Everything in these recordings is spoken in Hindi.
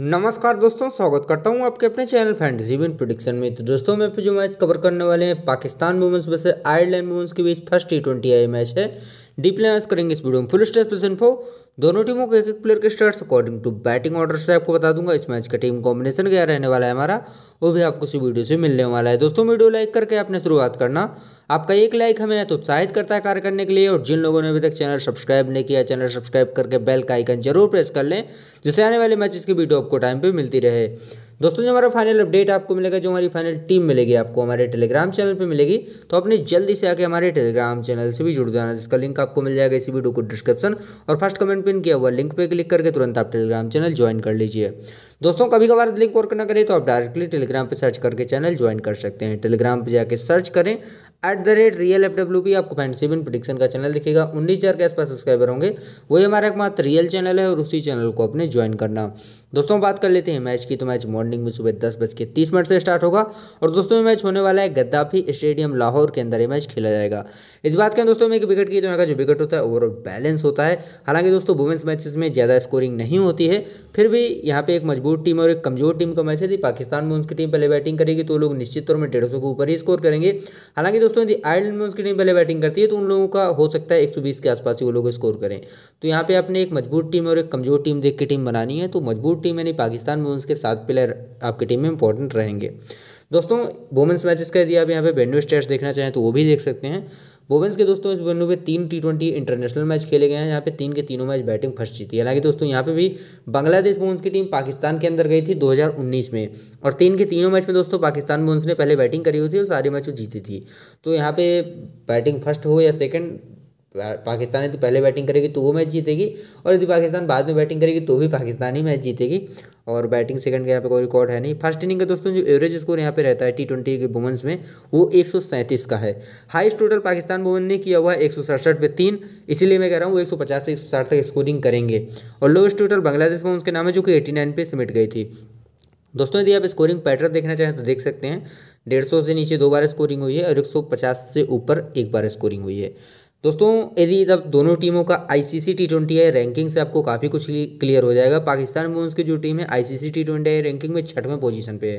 नमस्कार दोस्तों स्वागत करता हूं आपके अपने चैनल फैंटेसी विन प्रोडिक्शन में तो दोस्तों मैं जो मैच कवर करने वाले हैं पाकिस्तान वुमेंस बस आयरलैंड वुमेंस के बीच first T twenty I match है डीप एनालिस करेंगे इस वीडियो में फुल स्टेट इन्फो दोनों टीमों के एक एक प्लेयर के start according to batting order से आपको बता दूंगा इस मैच का टीम कॉम्बिनेशन क्या रहने वाला है हमारा वो भी आपको इसी वीडियो से मिलने वाला है दोस्तों वीडियो लाइक करके आपने शुरुआत करना आपका एक लाइक हमें तो उत्साहित करता है कार्य करने के लिए और जिन लोगों ने अभी तक चैनल सब्सक्राइब नहीं किया चैनल सब्सक्राइब करके बेल का आइकन जरूर प्रेस कर लें जिससे आने वाले मैचेस की वीडियो सबको टाइम पे मिलती रहे दोस्तों जो हमारा फाइनल अपडेट आपको मिलेगा जो हमारी फाइनल टीम मिलेगी आपको हमारे टेलीग्राम चैनल पर मिलेगी तो अपने जल्दी से आके हमारे टेलीग्राम चैनल से भी जुड़ जाना जिसका लिंक आपको मिल जाएगा इसी वीडियो को डिस्क्रिप्शन और फर्स्ट कमेंट पिन किया हुआ लिंक पर क्लिक करके तुरंत आप टेलीग्राम चैनल ज्वाइन कर लीजिए दोस्तों कभी कभार लिंक वर्क न करें तो आप डायरेक्टली टेलीग्राम पर सर्च करके चैनल ज्वाइन कर सकते हैं टेलीग्राम पर जाकर सर्च करें at the rate real F W P आपको फैंड सेवन प्रोडिक्शन का चैनल दिखेगा उन्नीस हज़ार के आसपास सब्सक्राइबर होंगे वही हमारा एकमात्र रियल चैनल है और उसी चैनल को अपने ज्वाइन करना दोस्तों बात कर लेते हैं मैच की तो मैच मॉर्निंग मॉर्निंग में सुबह दस बज के तीस मिनट से स्टार्ट होगा और दोस्तों मैच होने वाला है गद्दाफी स्टेडियम लाहौर के अंदर ये मैच खेला जाएगा इस बात के दोस्तों में विकेट की तो यहाँ का जो विकेट होता है ओवरऑल बैलेंस होता है हालांकि दोस्तों वुमेंस मैचेस में ज़्यादा स्कोरिंग नहीं होती है फिर भी यहाँ पे एक मजबूत टीम और एक कमजोर टीम का मैच है यदि पाकिस्तान में उनकी टीम पहले बैटिंग करेगी तो लोग निश्चित तौर में डेढ़ के ऊपर ही स्कोर करेंगे हालांकि दोस्तों यदि आयरलैंड में उसकी टीम पहले बैटिंग करती है तो उन लोगों का हो सकता है एक के आसपास ही वो लोग स्कोर करें तो यहाँ पर आपने एक मजबूत टीम और एक कमजोर टीम देख के टीम बनानी है तो मजबूत टीम यानी पाकिस्तान में उसके सात प्लेयर आपकी टीम में इंपॉर्टेंट रहेंगे दोस्तों वुमेंस मैचेस का यदि आप यहाँ पे वेन्यू स्टेट्स देखना चाहें तो वो भी देख सकते हैं वुमेंस के दोस्तों इस वेन्यू पे तीन टी ट्वेंटी इंटरनेशनल मैच खेले गए हैं यहाँ पे तीन के तीनों मैच बैटिंग फर्स्ट जीती है हालांकि दोस्तों यहाँ पे भी बांग्लादेश वुमेंस की टीम पाकिस्तान के अंदर गई थी 2019 में और तीन के तीनों मैच में दोस्तों पाकिस्तान वुमेंस ने पहले बैटिंग करी हुई थी और सारे मैच वो जीती थी तो यहाँ पे बैटिंग फर्स्ट हो या सेकेंड पाकिस्तान यदि तो पहले बैटिंग करेगी तो वो मैच जीतेगी और यदि पाकिस्तान बाद में बैटिंग करेगी तो भी पाकिस्तान ही मैच जीतेगी और बैटिंग सेकंड का यहाँ पे कोई रिकॉर्ड है नहीं फर्स्ट इनिंग का दोस्तों जो एवरेज स्कोर यहाँ पे रहता है टी ट्वेंटी के वुमेंस में वो एक का है हाइस्ट टोटल पाकिस्तान वुमेन ने किया हुआ है एक पे तीन इसीलिए मैं कह रहा हूँ वो एक से एक तक स्कोरिंग करेंगे और लोएस्ट टोटल बांग्लादेश वुमेंस के नाम है जो कि एटी पे सिमट गई थी दोस्तों यदि आप स्कोरिंग पैटर्न देखना चाहें तो देख सकते हैं डेढ़ से नीचे दो बार स्कोरिंग हुई है और एक से ऊपर एक बार स्कोरिंग हुई है दोस्तों यदि तब दोनों टीमों का आईसीसी टी ट्वेंटी है रैंकिंग से आपको काफ़ी कुछ क्लियर हो जाएगा पाकिस्तान वुमेंस की जो टीम है आईसीसी टी ट्वेंटी है रैंकिंग में छठवें पोजीशन पे है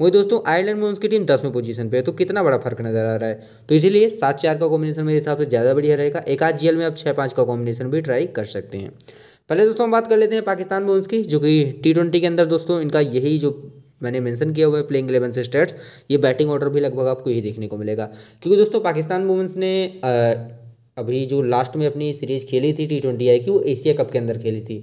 वही दोस्तों आयरलैंड वुमेंस की टीम दसवें पोजीशन पे है तो कितना बड़ा फर्क नजर आ रहा है तो इसीलिए सात चार का कॉम्बिनेशन मेरे हिसाब से ज़्यादा बढ़िया रहेगा एक आध जी में आप छः पाँच का कॉम्बिनेशन भी ट्राई कर सकते हैं पहले दोस्तों हम बात कर लेते हैं पाकिस्तान वुमेंस की जो कि टी ट्वेंटी के अंदर दोस्तों इनका यही जो मैंने मेंशन किया हुआ है प्लेइंग इलेवन से स्टेट्स ये बैटिंग ऑर्डर भी लगभग आपको यही देखने को मिलेगा क्योंकि दोस्तों पाकिस्तान वुमेंस ने अभी जो लास्ट में अपनी सीरीज खेली थी टी ट्वेंटी आई की वो एशिया कप के अंदर खेली थी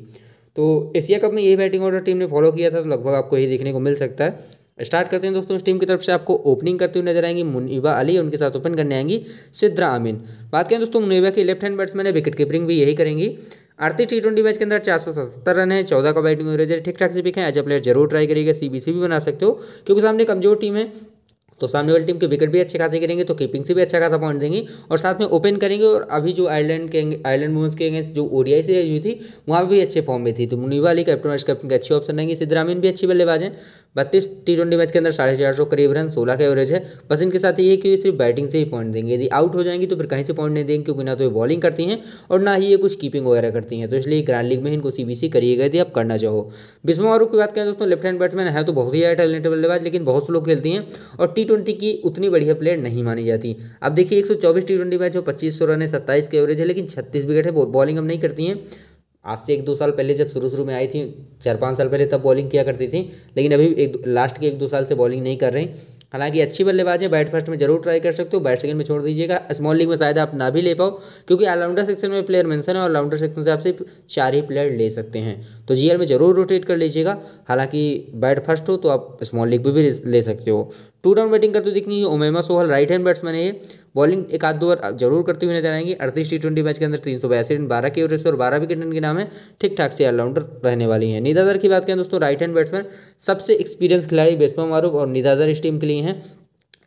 तो एशिया कप में यही बैटिंग ऑर्डर टीम ने फॉलो किया था तो लगभग आपको यही देखने को मिल सकता है स्टार्ट करते हैं दोस्तों इस टीम की तरफ से आपको ओपनिंग करते हुए नजर आएंगी मुनीबा अली उनके साथ ओपन करने आएंगी सिद्रा आमीन बात करें दोस्तों मुनीबा की लेफ्ट हैंड बैट्समैन है विकेट कीपरिंग भी यही करेंगी अड़तीस टी ट्वेंटी मैच के अंदर चार सौ सत्तर रन है चौदह का बैटिंग एवरेज है ठीक ठाक से पिक है एज अ प्लेयर जरूर ट्राई करिएगा सी भी बना सकते हो क्योंकि सामने कमजोर टीम है तो सामने वाली टीम के विकेट भी अच्छे खासे गिरेंगे तो कीपिंग से भी अच्छा खासा पॉइंट देंगे और साथ में ओपन करेंगे और अभी जो आयरलैंड के आयरलैंड वुमेंस के अगेंस्ट जो ओडीआई सीरीज हुई थी वहाँ पर भी अच्छे फॉर्म में थी तो मुनीवा कैप्टन वाइस कैप्टन के अच्छे ऑप्शन रहेंगे सिद्धरामीन भी अच्छी बल्लेबाज हैं बत्तीस टी ट्वेंटी मैच के अंदर साढ़े चार सौ करीब रन सोलह का एवरेज है बस इनके साथ ये कि सिर्फ बैटिंग से ही पॉइंट देंगे यदि आउट हो जाएंगी तो फिर कहीं से पॉइंट नहीं देंगे क्योंकि ना तो ये बॉलिंग करती हैं और ना ही ये कुछ कीपिंग वगैरह करती हैं तो इसलिए ग्रैंड लीग में इनको सी बी करिए करिएगा यदि आप करना चाहो बिस्मा और की बात करें दोस्तों लेफ्ट हैंड बैट्समैन है तो बहुत ही ज़्यादा टैलेंट बल्लेबाज लेकिन बहुत से लोग खेलती हैं और टी ट्वेंटी की उतनी बढ़िया प्लेयर नहीं मानी जाती अब देखिए एक सौ चौबीस टी ट्वेंटी मैच हो पच्चीस सौ रन है सत्ताईस का एवरेज है लेकिन छत्तीस विकेट है बॉलिंग हम नहीं करती हैं आज से एक दो साल पहले जब शुरू शुरू में आई थी चार पाँच साल पहले तब बॉलिंग किया करती थी लेकिन अभी एक लास्ट के एक दो साल से बॉलिंग नहीं कर रही हालांकि अच्छी बल्लेबाज है बैट फर्स्ट में जरूर ट्राई कर सकते हो बैट सेकंड में छोड़ दीजिएगा स्मॉल लीग में शायद आप ना भी ले पाओ क्योंकि ऑलराउंडर सेक्शन में प्लेयर मेंशन है और ऑलराउंडर सेक्शन से आप सिर्फ चार ही प्लेयर ले सकते हैं तो जीएल में जरूर रोटेट कर लीजिएगा हालांकि बैट फर्स्ट हो तो आप स्मॉल लीग में भी ले सकते हो टू डाउन बैटिंग करते हुए दिखनी है Umema Sohail right hand batsman है बॉलिंग एक आध दो बार जरूर करते हुए नजर आएंगे अड़तीस टी ट्वेंटी मैच के अंदर तीन सौ बयासी रन बारह के से और बारह विकेट के नाम है ठीक ठाक से ऑलराउंडर रहने वाली है निदादर की बात करें दोस्तों राइट हैंड बैट्समैन सबसे एक्सपीरियंस खिलाड़ी बेस्पा मारूफ और निदादर इस टीम के लिए हैं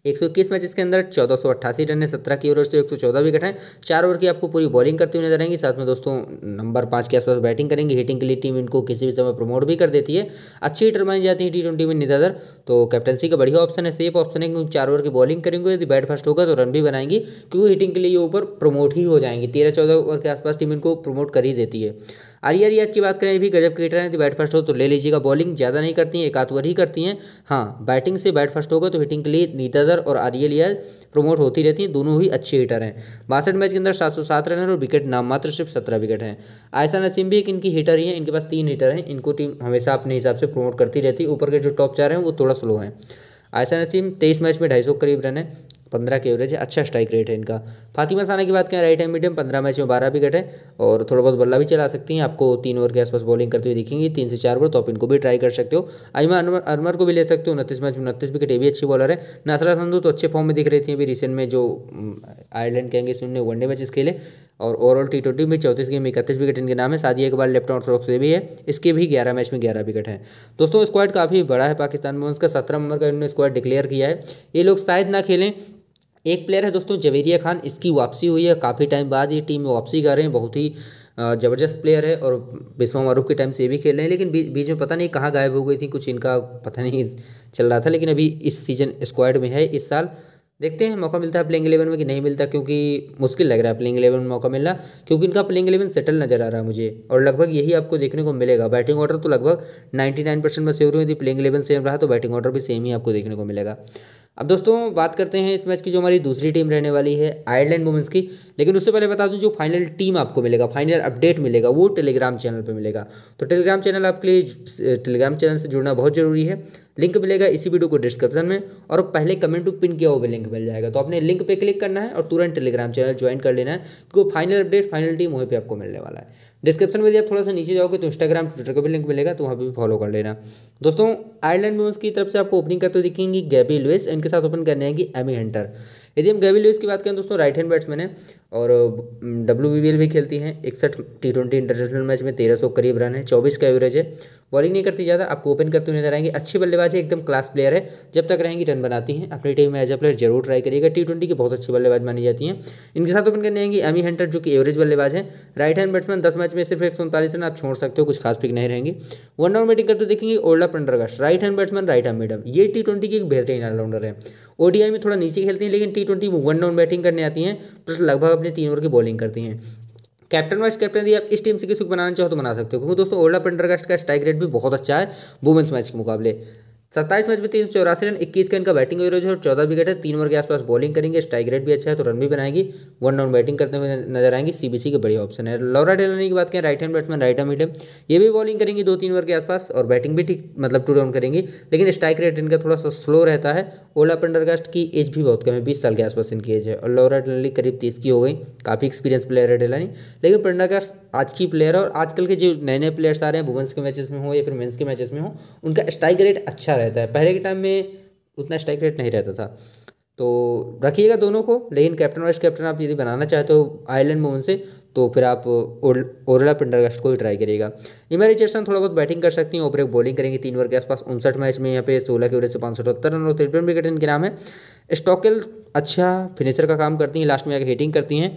एक सौ इक्कीस मैच के अंदर चौदह सौ अट्ठासी रन है सत्रह की ओवर से एक सौ चौदह विकेट हैं चार ओवर की आपको पूरी बॉलिंग करती हुई नजर आएंगी साथ में दोस्तों नंबर पाँच के आसपास बैटिंग करेंगे हिटिंग के लिए टीम इनको किसी भी समय प्रमोट भी कर देती है अच्छी हिटर मानी जाती है टी ट्वेंटी में निदादर तो कैप्टनसी का बढ़िया ऑप्शन है सेफ ऑप्शन है क्योंकि चार ओवर की बॉलिंग करेंगे यदि बैट फर्स्ट होगा तो रन भी बनाएंगी क्योंकि हिटिंग के लिए ये ऊपर प्रमोट ही हो जाएंगी तेरह चौदह ओवर के आसपास टीम इनको प्रमोट कर ही देती है आरिया रियाज की बात करें अभी गजब के हिटर हैं यदि बैट फर्स्ट हो तो ले लीजिएगा बॉलिंग ज़्यादा नहीं करती है एक आध ओवर ही करती हैं हाँ बैटिंग से बैट फर्स्ट होगा तो हिटिंग के लिए निदादर नज़र और आदियल यार प्रमोट होती रहती हैं दोनों ही अच्छे हिटर हैं बासठ मैच के अंदर सात सौ सात रन और विकेट नाम मात्र सिर्फ सत्रह विकेट हैं आयसा नसीम भी एक इनकी हिटर ही हैं इनके पास तीन हिटर हैं इनको टीम हमेशा अपने हिसाब से प्रमोट करती रहती है ऊपर के जो टॉप चार हैं वो थोड़ा स्लो हैं आयसा नसीम तेईस मैच में ढाई सौ करीब रन है पंद्रह के एवरेज है अच्छा स्ट्राइक रेट है इनका फातिमा साना की बात करें राइट हैंड मीडियम पंद्रह मैच में बारह विकेट है और थोड़ा बहुत बल्ला भी चला सकती हैं आपको तीन ओवर के आसपास बॉलिंग करते हुए दिखेंगी तीन से चार ओवर तो आप इनको भी ट्राई कर सकते हो आइमा अरमर अनवर को भी ले सकते हो उनतीस मैच में उनतीस विकेट ये भी अच्छी बॉलर है नासरा संधु तो अच्छे फॉर्म में दिख रही थी अभी रिसेंट में जो आयरलैंड कहेंगे सुनने वनडे मैचेस खेले और ओवरऑल टी ट्वेंटी में चौतीस गेम इकतीस विकेट इनके नाम है शादी के बाद लेफ्ट से भी है इसके भी ग्यारह मैच में ग्यारह विकेट हैं दोस्तों स्क्वाड काफ़ी बड़ा है पाकिस्तान में उसका सत्रह नंबर का इन्होंने स्क्वाड डिक्लेयर किया है ये लोग शायद ना खेलें एक प्लेयर है दोस्तों जवेरिया खान इसकी वापसी हुई है काफ़ी टाइम बाद ये टीम में वापसी कर रहे हैं बहुत ही ज़बरदस्त प्लेयर है और बिस्मा मारूफ के टाइम से भी खेल रहे हैं लेकिन बीच में पता नहीं कहाँ गायब हो गई थी कुछ इनका पता नहीं चल रहा था लेकिन अभी इस सीजन स्क्वाड में है इस साल देखते हैं मौका मिलता है प्लेइंग एलेवन में कि नहीं मिलता क्योंकि मुश्किल लग रहा है प्लेइंग एलेवन में मौका मिलना क्योंकि इनका प्लेइंग एलेवन सेटल नजर आ रहा है मुझे और लगभग यही आपको देखने को मिलेगा बैटिंग ऑर्डर तो लगभग 99 परसेंट में सेवर हुई थी प्लेइंग एलेवन सेम रहा तो बैटिंग ऑर्डर भी सेम ही आपको देखने को मिलेगा अब दोस्तों बात करते हैं इस मैच की जो हमारी दूसरी टीम रहने वाली है आयरलैंड वुमेंस की लेकिन उससे पहले बता दूं जो फाइनल टीम आपको मिलेगा फाइनल अपडेट मिलेगा वो टेलीग्राम चैनल पर मिलेगा तो टेलीग्राम चैनल आपके लिए टेलीग्राम चैनल से जुड़ना बहुत ज़रूरी है लिंक मिलेगा इसी वीडियो को डिस्क्रिप्शन में और पहले कमेंट पिन किया हुआ लिंक मिल जाएगा तो आपने लिंक पर क्लिक करना है और तुरंत टेलीग्राम चैनल ज्वाइन कर लेना है क्योंकि फाइनल अपडेट फाइनल टीम वहीं पर आपको मिलने वाला है डिस्क्रिप्शन में यदि आप थोड़ा सा नीचे जाओगे तो इंस्टाग्राम ट्विटर का भी लिंक मिलेगा तो वहाँ पर भी फॉलो कर लेना दोस्तों आयरलैंड में उसकी तरफ से आपको ओपनिंग करते हुए दिखेंगी गैबी लुइस इनके साथ ओपन करने आएंगी एमी हंटर यदि हम गैवी लुइस की बात करें दोस्तों राइट हैंड बैट्समैन है और डब्ल्यू बी भी खेलती हैं इकसठ टी ट्वेंटी इंटरनेशनल मैच में तेरह सौ करीब रन है चौबीस का एवरेज है बॉलिंग नहीं करती ज़्यादा आपको ओपन करते हुए नजर आएंगे अच्छी बल्लेबाज है एकदम क्लास प्लेयर है जब तक रहेंगी रन बनाती हैं अपनी टीम में एज अ प्लेयर जरूर ट्राई करिएगा टी ट्वेंटी की बहुत अच्छी बल्लेबाज मानी जाती हैं इनके साथ ओपन करने आएंगे एमी हंटर जो कि एवरेज बल्लेबाज है राइट हैंड बैट्समैन दस मैच में सिर्फ एक रन आप छोड़ सकते हो कुछ खास पिक नहीं रहेंगी वन डाउन बैटिंग करते देखेंगे Orla Prendergast right hand batsman right hand medium ये टी ट्वेंटी की एक बेहतरीन ऑलराउंडर है ओडीआई में थोड़ा नीचे खेलती है लेकिन T twenty one down batting करने आती हैं प्लस तो लगभग अपने तीन ओवर की बॉलिंग करती हैं कैप्टन वाइस कैप्टन यदि आप इस टीम से किसी को बनाना चाहो तो बना सकते हो क्योंकि दोस्तों ओल्डा पेंडरगास्ट का स्ट्राइक रेट भी बहुत अच्छा है वुमेंस मैच के मुकाबले सत्ताईस मैच में तीन सौ चौरासी रन इक्कीस का इनका बैटिंग एवरेज है और चौदह विकेट है तीन ओवर के आसपास बॉलिंग करेंगे स्ट्राइक रेट भी अच्छा है तो रन भी बनाएगी वन डाउन बैटिंग करते हुए नजर आएंगे सीबीसी के बड़े ऑप्शन है लौरा डेलानी की बात करें right hand batsman right hand medium ये भी बॉलिंग करेंगी दो तीन ओवर के आसपास और बैटिंग भी ठीक मतलब टू डाउन करेंगी लेकिन स्ट्राइक रेट इनका थोड़ा सा स्लो रहता है ओला पेंडरगास्ट की एज भी बहुत कम है बीस साल के आसपास इनकी एज है और लॉरा डेलानी करीब तीस की हो गई काफ़ी एक्सपीरियंस प्लेयर है डेलानी लेकिन पेंडरगास्ट आज की प्लेयर है और आजकल के जो नए नए प्लेयर्स आ रहे हैं वुमेंस के मैचेस में हो या फिर मेन्स के मैचेस में हो उनका स्ट्राइक रेट अच्छा रहता है पहले के टाइम में उतना स्ट्राइक रेट नहीं रहता था तो रखिएगा दोनों को लेकिन कैप्टन वाइस कैप्टन आप यदि बनाना चाहते हो आयरलैंड में उनसे तो फिर आप ओरला पेंडरगास्ट को ही ट्राई करिएगा इमर रिचर्सन थोड़ा बहुत बैटिंग कर सकती हैं ओवर एक बॉलिंग करेंगे तीन ओवर के आसपास उनसठ मैच में यहाँ पे सोलह के ओवर से पाँच सौ अठहत्तर रन और तिरपन विकेट इनके नाम है स्टॉकल अच्छा फिनिशर का काम करती हैं लास्ट में आकर हिटिंग करती हैं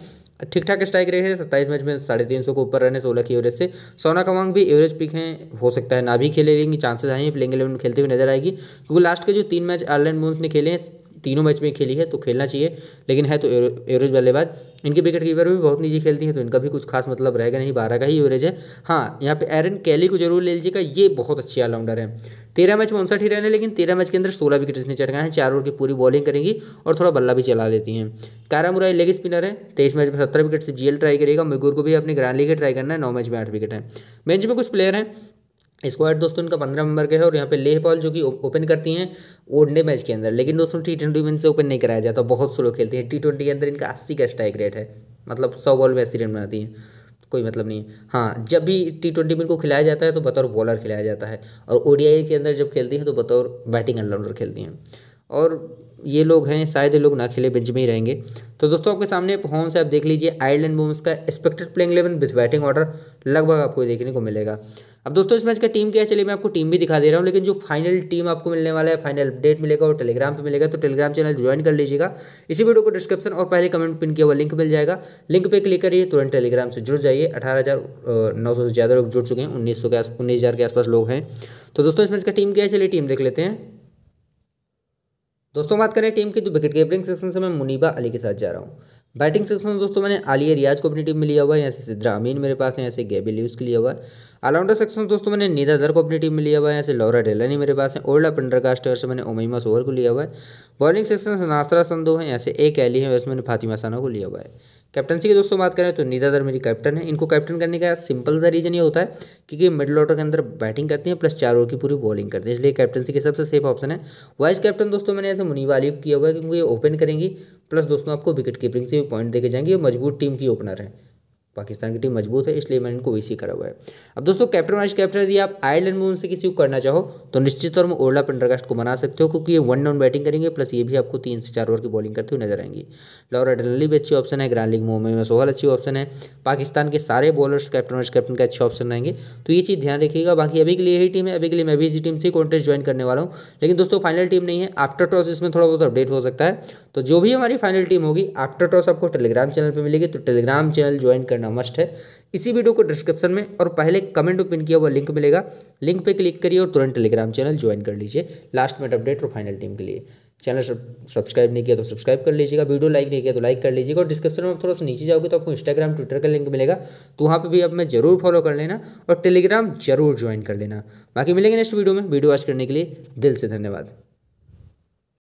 ठीक ठाक स्ट्राइक रेट है सत्ताईस मैच में साढ़े तीन सौ को ऊपर रहने सोलह की एवरेज से सोना कमांग भी एवरेज पिक हैं हो सकता है ना भी खेले रहेंगी चांसेस आए हैं प्लेइंग इलेवन में खेलते हुए नजर आएगी क्योंकि लास्ट के जो तीन मैच आयरलैंड मून्स ने खेले हैं तीनों मैच में खेली है तो खेलना चाहिए लेकिन है तो एवरेज बल्लेबाज इनके विकेट कीपर भी बहुत नीचे खेलती हैं तो इनका भी कुछ खास मतलब रहेगा नहीं बारह का ही एवरेज है हाँ यहाँ पे एरन कैली को जरूर ले लीजिएगा ये बहुत अच्छी ऑलराउंडर है तेरह मैच में उनसठ ही रहने लेकिन तेरह मैच के अंदर सोलह विकेट इसने चटकाए हैं चार ओवर की पूरी बॉलिंग करेंगी और थोड़ा बल्ला भी चला देती हैं कारा मुराई लेग स्पिनर है तेईस मैच में सत्रह विकेट से जीएल ट्राई करेगा मिगुर को भी अपने ग्रैंड के ट्राई करना है नौ मैच में आठ विकेट है बेंच में कुछ प्लेयर हैं स्क्वाड दोस्तों इनका पंद्रह नंबर का है और यहाँ पे लेह बॉल जो कि ओपन करती हैं ओडे मैच के अंदर लेकिन दोस्तों टी ट्वेंटी में इनसे ओपन नहीं कराया जाता बहुत स्लो खेलती है टी ट्वेंटी के अंदर इनका अस्सी का स्ट्राइक रेट है मतलब सौ बॉल में अस्सी रन बनाती हैं कोई मतलब नहीं है हाँ जब भी टी ट्वेंटी में इनको खिलाया जाता है तो बतौर बॉलर खिलाया जाता है और ओडीआई के अंदर जब खेलती हैं तो बतौर बैटिंग ऑलराउंडर खेलती हैं और ये लोग हैं शायद ये लोग ना खेले बेंच में ही रहेंगे तो दोस्तों आपके सामने होम से आप देख लीजिए आयरलैंड वुमेंस का expected playing eleven with batting order लगभग आपको देखने को मिलेगा अब दोस्तों इस मैच का टीम क्या है चलिए मैं आपको टीम भी दिखा दे रहा हूँ लेकिन जो फाइनल टीम आपको मिलने वाला है फाइनल अपडेट मिलेगा और टेलीग्राम पे मिलेगा तो टेलीग्राम चैनल ज्वाइन कर लीजिएगा इसी वीडियो को डिस्क्रिप्शन और पहले कमेंट पिन किया हुआ लिंक मिल जाएगा लिंक पे क्लिक करिए तुरंत टेलीग्राम से जुड़ जाइए अठारह नौ सौ से ज़्यादा लोग जुड़ चुके हैं उन्नीस सौ के आस उन्नीस हज़ार के आसपास लोग हैं तो दोस्तों इस मैच का टीम क्या है चलिए टीम देख लेते हैं दोस्तों बात करें टीम की तो विकेट कीपरिंग सेक्शन से मैं मुनीबा अली के साथ जा रहा हूँ बैटिंग सेक्शन में दोस्तों मैंने आलिया रियाज को अपनी टीम में लिया हुआ है यहाँ से सिद्रा अमीन मेरे पास है यहाँ से गेबी लिवस के लिया हुआ है ऑलराउंडर सेक्शन में दोस्तों मैंने नीदा दर को अपनी टीम में लिया हुआ है यहाँ से लौरा डेलानी मेरे पास है ओल्डा पंडरकास्टर से मैंने उमीमा सोहर को लिया हुआ है बॉलिंग सेक्शन से नास्तरा संदो है यहाँ से एक एली है वैसे मैंने फातिमा साना को लिया हुआ है कैप्टनसी की दोस्तों बात करें तो दर मेरी कैप्टन है इनको कैप्टन करने का सिंपल सा रीजन ये होता है क्योंकि मिडिल ऑर्डर के अंदर बैटिंग करती है प्लस चार ओवर की पूरी बॉलिंग करती है इसलिए कैप्टनसी के सबसे सेफ ऑप्शन है वाइस कैप्टन दोस्तों मैंने ऐसे मुनी वाली किया हुआ है क्योंकि ये ओपन करेंगी प्लस दोस्तों आपको विकेट कीपिंग से भी पॉइंट देके जाएंगे ये मजबूत टीम की ओपनर है पाकिस्तान की टीम मजबूत है इसलिए मैंने इनको वैसी करा हुआ है अब दोस्तों कैप्टन वाइस कैप्टन यदि आप आयरलैंड में उनसे किसी को करना चाहो तो निश्चित तौर में ओरला पेंड्रागास्ट को बना सकते हो क्योंकि ये वन डाउन बैटिंग करेंगे प्लस ये भी आपको तीन से चार ओवर की बॉलिंग करते हुए नजर आएंगी लॉरा डनली भी अच्छी ऑप्शन है ग्रांड लीग मोहम्मद में सोहल अच्छी ऑप्शन है पाकिस्तान के सारे बॉलर्स कैप्टन वाइस कैप्टन के अच्छे ऑप्शन रहेंगे तो ये चीज़ ध्यान रखिएगा बाकी अभी के लिए यही टीम है अभी के लिए मैं भी इसी टीम से कॉन्टेस्ट ज्वाइन करने वाला हूँ लेकिन दोस्तों फाइनल टीम नहीं है आफ्टर टॉस इसमें थोड़ा बहुत अपडेट हो सकता है तो जो भी हमारी फाइनल टीम होगी आफ्टर टॉस आपको टेलीग्राम चैनल पर मिलेगी तो टेलीग्राम चैनल ज्वाइन लेना मस्ट है इसी वीडियो को डिस्क्रिप्शन में और पहले कमेंट में पिन किया हुआ लिंक मिलेगा लिंक पे क्लिक करिए और तुरंत टेलीग्राम चैनल ज्वाइन कर लीजिए लास्ट मिनट अपडेट और फाइनल टीम के लिए चैनल सब्सक्राइब नहीं किया तो सब्सक्राइब कर लीजिएगा वीडियो लाइक नहीं किया तो लाइक कर लीजिएगा और डिस्क्रिप्शन में थोड़ा सा नीचे जाओगे तो आपको इंस्टाग्राम ट्विटर का लिंक मिलेगा तो वहाँ पे भी आप मैं जरूर फॉलो कर लेना और टेलीग्राम जरूर ज्वाइन कर लेना बाकी मिलेंगे नेक्स्ट वीडियो में वीडियो वॉच करने के लिए दिल से धन्यवाद